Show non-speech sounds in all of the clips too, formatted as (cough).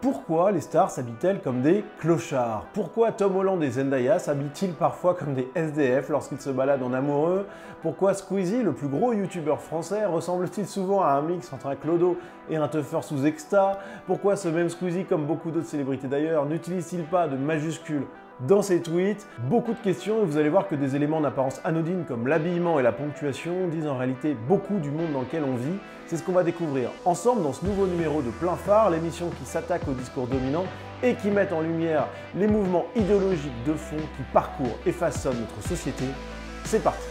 Pourquoi les stars shabitent elles comme des clochards Pourquoi Tom Holland et Zendaya shabitent ils parfois comme des SDF lorsqu'ils se baladent en amoureux Pourquoi Squeezie, le plus gros youtubeur français, ressemble-t-il souvent à un mix entre un clodo et un tuffer sous exta Pourquoi ce même Squeezie, comme beaucoup d'autres célébrités d'ailleurs, n'utilise-t-il pas de majuscules dans ces tweets. Beaucoup de questions et vous allez voir que des éléments d'apparence anodine comme l'habillement et la ponctuation disent en réalité beaucoup du monde dans lequel on vit. C'est ce qu'on va découvrir ensemble dans ce nouveau numéro de Plein Phare, l'émission qui s'attaque au discours dominant et qui met en lumière les mouvements idéologiques de fond qui parcourent et façonnent notre société. C'est parti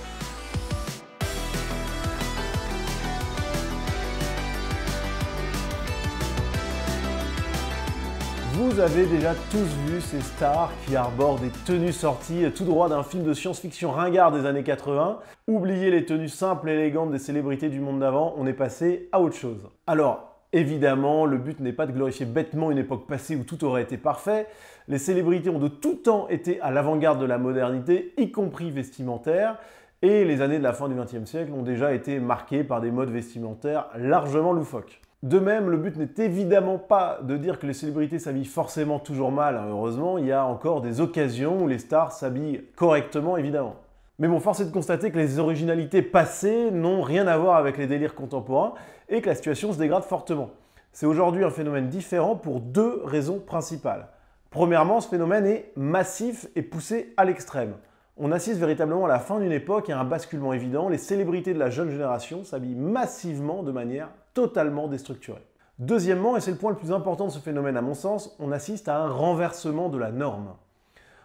Vous avez déjà tous vu ces stars qui arborent des tenues sorties tout droit d'un film de science-fiction ringard des années 80. Oubliez les tenues simples et élégantes des célébrités du monde d'avant, on est passé à autre chose. Alors, Évidemment, le but n'est pas de glorifier bêtement une époque passée où tout aurait été parfait. Les célébrités ont de tout temps été à l'avant-garde de la modernité, y compris vestimentaire, et les années de la fin du XXe siècle ont déjà été marquées par des modes vestimentaires largement loufoques. De même, le but n'est évidemment pas de dire que les célébrités s'habillent forcément toujours mal, hein, heureusement, il y a encore des occasions où les stars s'habillent correctement, évidemment. Mais bon, force est de constater que les originalités passées n'ont rien à voir avec les délires contemporains et que la situation se dégrade fortement. C'est aujourd'hui un phénomène différent pour deux raisons principales. Premièrement, ce phénomène est massif et poussé à l'extrême. On assiste véritablement à la fin d'une époque et à un basculement évident. Les célébrités de la jeune génération s'habillent massivement de manière totalement déstructuré Deuxièmement, et c'est le point le plus important de ce phénomène à mon sens, on assiste à un renversement de la norme.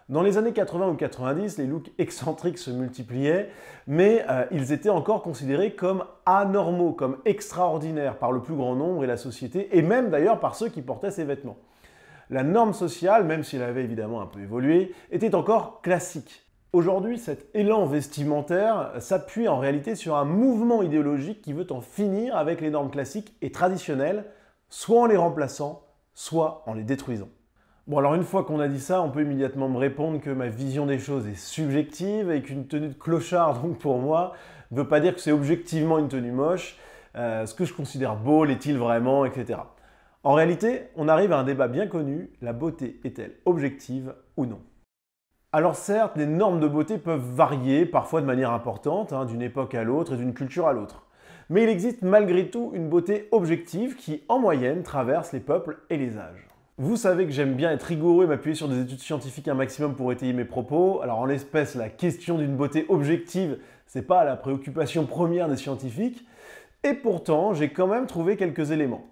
Dans les années 80 ou 90, les looks excentriques se multipliaient, mais euh, ils étaient encore considérés comme anormaux, comme extraordinaires par le plus grand nombre et la société, et même d'ailleurs par ceux qui portaient ces vêtements. La norme sociale, même s'il avait évidemment un peu évolué, était encore classique. Aujourd'hui, cet élan vestimentaire s'appuie en réalité sur un mouvement idéologique qui veut en finir avec les normes classiques et traditionnelles, soit en les remplaçant, soit en les détruisant. Bon alors une fois qu'on a dit ça, on peut immédiatement me répondre que ma vision des choses est subjective et qu'une tenue de clochard, donc pour moi, ne veut pas dire que c'est objectivement une tenue moche, euh, ce que je considère beau l'est-il vraiment, etc. En réalité, on arrive à un débat bien connu, la beauté est-elle objective ou non alors certes, les normes de beauté peuvent varier, parfois de manière importante, hein, d'une époque à l'autre et d'une culture à l'autre. Mais il existe malgré tout une beauté objective qui, en moyenne, traverse les peuples et les âges. Vous savez que j'aime bien être rigoureux et m'appuyer sur des études scientifiques un maximum pour étayer mes propos. Alors en l'espèce, la question d'une beauté objective, c'est pas la préoccupation première des scientifiques. Et pourtant, j'ai quand même trouvé quelques éléments.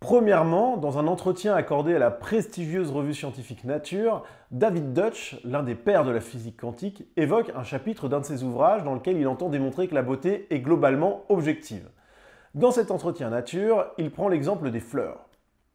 Premièrement, dans un entretien accordé à la prestigieuse revue scientifique Nature, David Dutch, l'un des pères de la physique quantique, évoque un chapitre d'un de ses ouvrages dans lequel il entend démontrer que la beauté est globalement objective. Dans cet entretien Nature, il prend l'exemple des fleurs.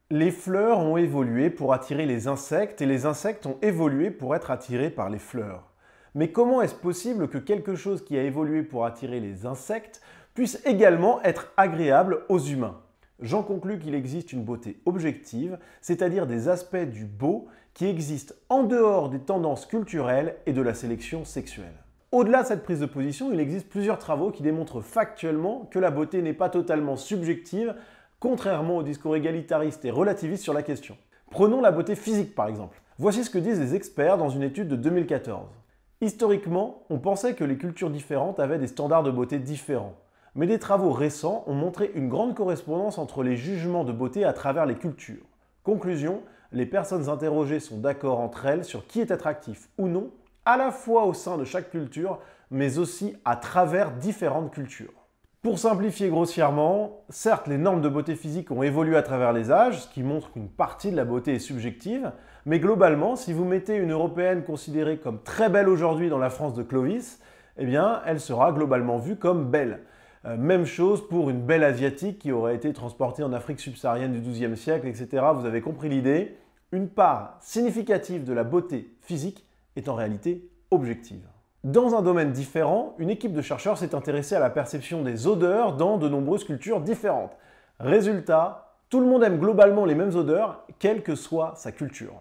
Les fleurs ont évolué pour attirer les insectes et les insectes ont évolué pour être attirés par les fleurs. Mais comment est-ce possible que quelque chose qui a évolué pour attirer les insectes puisse également être agréable aux humains J'en conclus qu'il existe une beauté objective, c'est-à-dire des aspects du beau qui existent en dehors des tendances culturelles et de la sélection sexuelle. Au-delà de cette prise de position, il existe plusieurs travaux qui démontrent factuellement que la beauté n'est pas totalement subjective, contrairement au discours égalitariste et relativiste sur la question. Prenons la beauté physique par exemple. Voici ce que disent les experts dans une étude de 2014. Historiquement, on pensait que les cultures différentes avaient des standards de beauté différents mais des travaux récents ont montré une grande correspondance entre les jugements de beauté à travers les cultures. Conclusion, les personnes interrogées sont d'accord entre elles sur qui est attractif ou non, à la fois au sein de chaque culture, mais aussi à travers différentes cultures. Pour simplifier grossièrement, certes les normes de beauté physique ont évolué à travers les âges, ce qui montre qu'une partie de la beauté est subjective, mais globalement, si vous mettez une Européenne considérée comme très belle aujourd'hui dans la France de Clovis, eh bien, elle sera globalement vue comme belle. Euh, même chose pour une belle asiatique qui aurait été transportée en Afrique subsaharienne du XIIe siècle, etc. Vous avez compris l'idée. Une part significative de la beauté physique est en réalité objective. Dans un domaine différent, une équipe de chercheurs s'est intéressée à la perception des odeurs dans de nombreuses cultures différentes. Résultat, tout le monde aime globalement les mêmes odeurs, quelle que soit sa culture.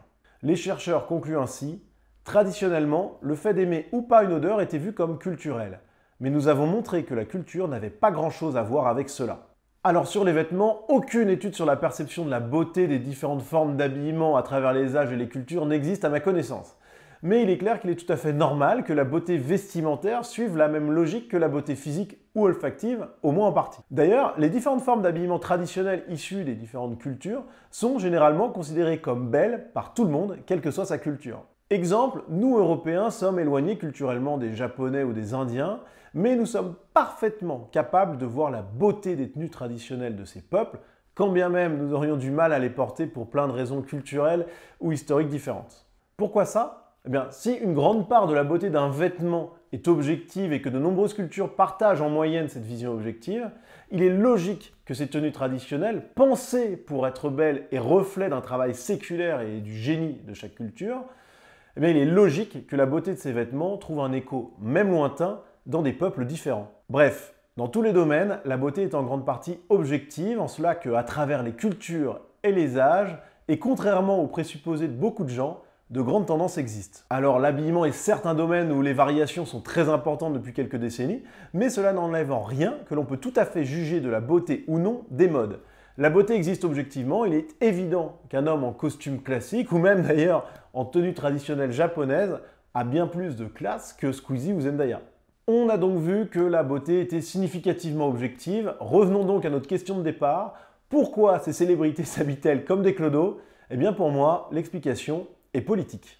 Les chercheurs concluent ainsi, traditionnellement, le fait d'aimer ou pas une odeur était vu comme culturel mais nous avons montré que la culture n'avait pas grand-chose à voir avec cela. Alors sur les vêtements, aucune étude sur la perception de la beauté des différentes formes d'habillement à travers les âges et les cultures n'existe à ma connaissance. Mais il est clair qu'il est tout à fait normal que la beauté vestimentaire suive la même logique que la beauté physique ou olfactive, au moins en partie. D'ailleurs, les différentes formes d'habillement traditionnelles issues des différentes cultures sont généralement considérées comme belles par tout le monde, quelle que soit sa culture. Exemple, nous Européens sommes éloignés culturellement des Japonais ou des Indiens, mais nous sommes parfaitement capables de voir la beauté des tenues traditionnelles de ces peuples, quand bien même nous aurions du mal à les porter pour plein de raisons culturelles ou historiques différentes. Pourquoi ça Eh bien, si une grande part de la beauté d'un vêtement est objective et que de nombreuses cultures partagent en moyenne cette vision objective, il est logique que ces tenues traditionnelles, pensées pour être belles et reflet d'un travail séculaire et du génie de chaque culture, eh il est logique que la beauté de ces vêtements trouve un écho, même lointain, dans des peuples différents. Bref, dans tous les domaines, la beauté est en grande partie objective, en cela qu'à travers les cultures et les âges, et contrairement aux présupposés de beaucoup de gens, de grandes tendances existent. Alors l'habillement est certes un domaine où les variations sont très importantes depuis quelques décennies, mais cela n'enlève en rien que l'on peut tout à fait juger de la beauté ou non des modes. La beauté existe objectivement, il est évident qu'un homme en costume classique, ou même d'ailleurs en tenue traditionnelle japonaise a bien plus de classe que Squeezie ou Zendaya. On a donc vu que la beauté était significativement objective. Revenons donc à notre question de départ. Pourquoi ces célébrités (laughs) shabitent elles comme des clodos Eh bien pour moi, l'explication est politique.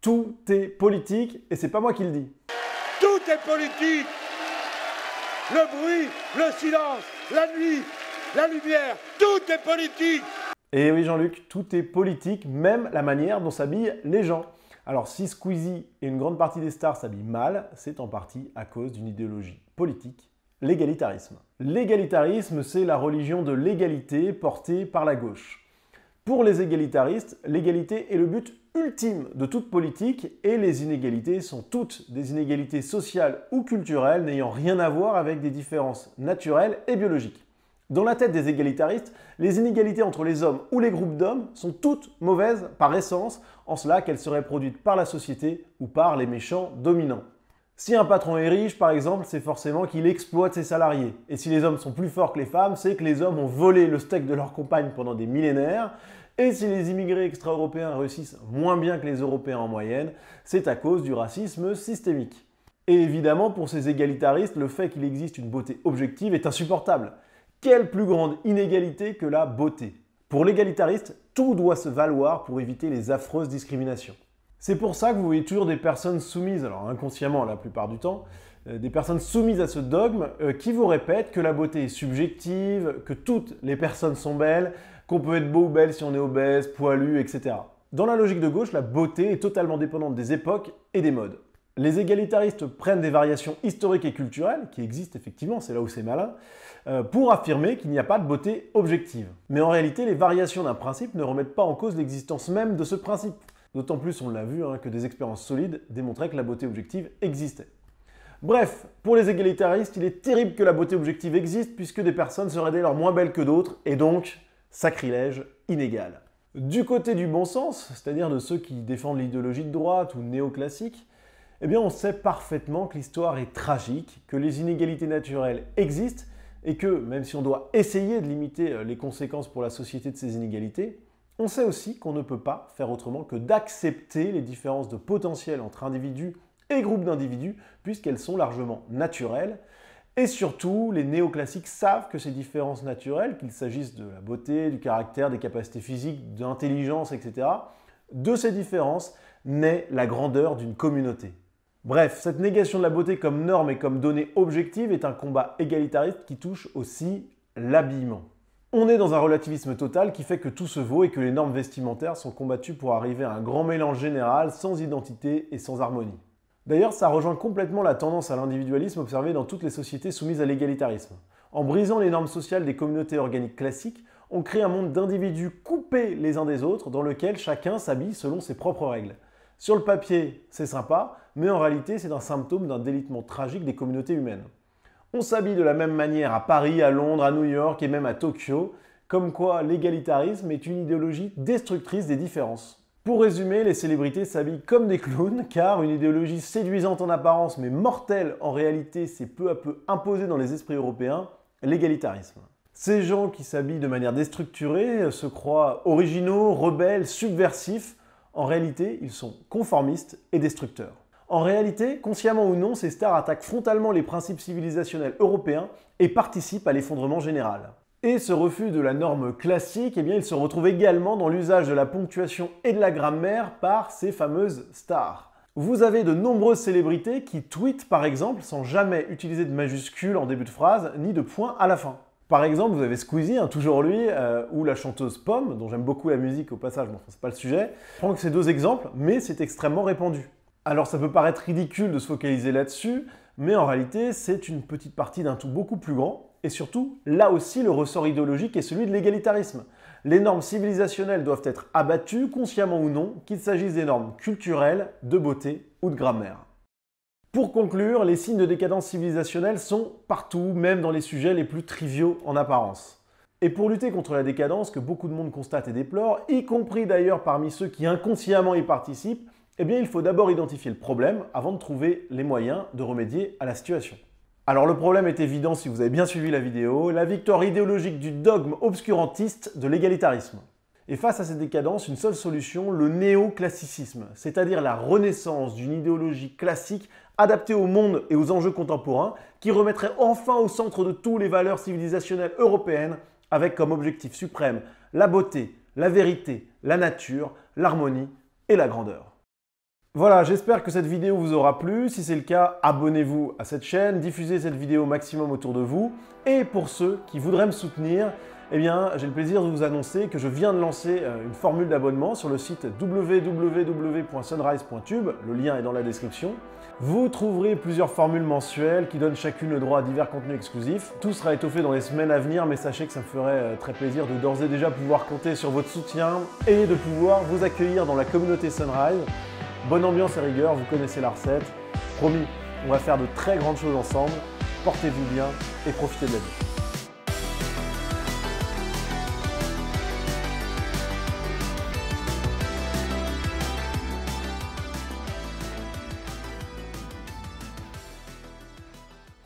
Tout est politique et c'est pas moi qui le dis. Tout est politique Le bruit, le silence, la nuit, la lumière, tout est politique et oui Jean-Luc, tout est politique, même la manière dont s'habillent les gens. Alors si Squeezie et une grande partie des stars s'habillent mal, c'est en partie à cause d'une idéologie politique, l'égalitarisme. L'égalitarisme, c'est la religion de l'égalité portée par la gauche. Pour les égalitaristes, l'égalité est le but ultime de toute politique et les inégalités sont toutes des inégalités sociales ou culturelles n'ayant rien à voir avec des différences naturelles et biologiques. Dans la tête des égalitaristes, les inégalités entre les hommes ou les groupes d'hommes sont toutes mauvaises par essence, en cela qu'elles seraient produites par la société ou par les méchants dominants. Si un patron est riche, par exemple, c'est forcément qu'il exploite ses salariés. Et si les hommes sont plus forts que les femmes, c'est que les hommes ont volé le steak de leur compagne pendant des millénaires. Et si les immigrés extra-européens réussissent moins bien que les Européens en moyenne, c'est à cause du racisme systémique. Et évidemment, pour ces égalitaristes, le fait qu'il existe une beauté objective est insupportable. Quelle plus grande inégalité que la beauté Pour l'égalitariste, tout doit se valoir pour éviter les affreuses discriminations. C'est pour ça que vous voyez toujours des personnes soumises, alors inconsciemment la plupart du temps, euh, des personnes soumises à ce dogme euh, qui vous répètent que la beauté est subjective, que toutes les personnes sont belles, qu'on peut être beau ou belle si on est obèse, poilu, etc. Dans la logique de gauche, la beauté est totalement dépendante des époques et des modes. Les égalitaristes prennent des variations historiques et culturelles, qui existent effectivement, c'est là où c'est malin, euh, pour affirmer qu'il n'y a pas de beauté objective. Mais en réalité, les variations d'un principe ne remettent pas en cause l'existence même de ce principe. D'autant plus, on l'a vu, hein, que des expériences solides démontraient que la beauté objective existait. Bref, pour les égalitaristes, il est terrible que la beauté objective existe puisque des personnes seraient dès lors moins belles que d'autres et donc sacrilège inégal. Du côté du bon sens, c'est-à-dire de ceux qui défendent l'idéologie de droite ou néoclassique, eh bien, on sait parfaitement que l'histoire est tragique, que les inégalités naturelles existent et que, même si on doit essayer de limiter euh, les conséquences pour la société de ces inégalités, on sait aussi qu'on ne peut pas faire autrement que d'accepter les différences de potentiel entre individus et groupes d'individus, puisqu'elles sont largement naturelles. Et surtout, les néoclassiques savent que ces différences naturelles, qu'il s'agisse de la beauté, du caractère, des capacités physiques, d'intelligence, etc., de ces différences naît la grandeur d'une communauté. Bref, cette négation de la beauté comme norme et comme donnée objective est un combat égalitariste qui touche aussi l'habillement. On est dans un relativisme total qui fait que tout se vaut et que les normes vestimentaires sont combattues pour arriver à un grand mélange général sans identité et sans harmonie. D'ailleurs, ça rejoint complètement la tendance à l'individualisme observée dans toutes les sociétés soumises à l'égalitarisme. En brisant les normes sociales des communautés organiques classiques, on crée un monde d'individus coupés les uns des autres dans lequel chacun s'habille selon ses propres règles. Sur le papier, c'est sympa, mais en réalité, c'est un symptôme d'un délitement tragique des communautés humaines. On s'habille de la même manière à Paris, à Londres, à New York et même à Tokyo, comme quoi l'égalitarisme est une idéologie destructrice des différences. Pour résumer, les célébrités s'habillent comme des clowns, car une idéologie séduisante en apparence mais mortelle en réalité s'est peu à peu imposée dans les esprits européens, l'égalitarisme. Ces gens qui s'habillent de manière déstructurée se croient originaux, rebelles, subversifs, en réalité, ils sont conformistes et destructeurs. En réalité, consciemment ou non, ces stars attaquent frontalement les principes civilisationnels européens et participent à l'effondrement général. Et ce refus de la norme classique, eh bien, il se retrouve également dans l'usage de la ponctuation et de la grammaire par ces fameuses stars. Vous avez de nombreuses célébrités qui tweetent par exemple sans jamais utiliser de majuscule en début de phrase ni de point à la fin. Par exemple, vous avez Squeezie, hein, toujours lui, euh, ou la chanteuse Pomme, dont j'aime beaucoup la musique au passage, mais c'est pas le sujet. Je prends que ces deux exemples, mais c'est extrêmement répandu. Alors, ça peut paraître ridicule de se focaliser là-dessus, mais en réalité, c'est une petite partie d'un tout beaucoup plus grand, et surtout, là aussi, le ressort idéologique est celui de l'égalitarisme. Les normes civilisationnelles doivent être abattues, consciemment ou non, qu'il s'agisse des normes culturelles, de beauté ou de grammaire. Pour conclure, les signes de décadence civilisationnelle sont partout, même dans les sujets les plus triviaux en apparence. Et pour lutter contre la décadence que beaucoup de monde constate et déplore, y compris d'ailleurs parmi ceux qui inconsciemment y participent, eh bien il faut d'abord identifier le problème avant de trouver les moyens de remédier à la situation. Alors le problème est évident si vous avez bien suivi la vidéo, la victoire idéologique du dogme obscurantiste de l'égalitarisme. Et face à cette décadence, une seule solution, le néoclassicisme, c'est-à-dire la renaissance d'une idéologie classique adapté au monde et aux enjeux contemporains, qui remettrait enfin au centre de tous les valeurs civilisationnelles européennes, avec comme objectif suprême la beauté, la vérité, la nature, l'harmonie et la grandeur. Voilà, j'espère que cette vidéo vous aura plu. Si c'est le cas, abonnez-vous à cette chaîne, diffusez cette vidéo au maximum autour de vous. Et pour ceux qui voudraient me soutenir, eh bien, j'ai le plaisir de vous annoncer que je viens de lancer euh, une formule d'abonnement sur le site www.sunrise.tube, le lien est dans la description. Vous trouverez plusieurs formules mensuelles qui donnent chacune le droit à divers contenus exclusifs. Tout sera étoffé dans les semaines à venir, mais sachez que ça me ferait euh, très plaisir de d'ores et déjà pouvoir compter sur votre soutien et de pouvoir vous accueillir dans la communauté Sunrise. Bonne ambiance et rigueur, vous connaissez la recette. Promis, on va faire de très grandes choses ensemble. Portez-vous bien et profitez de la vie.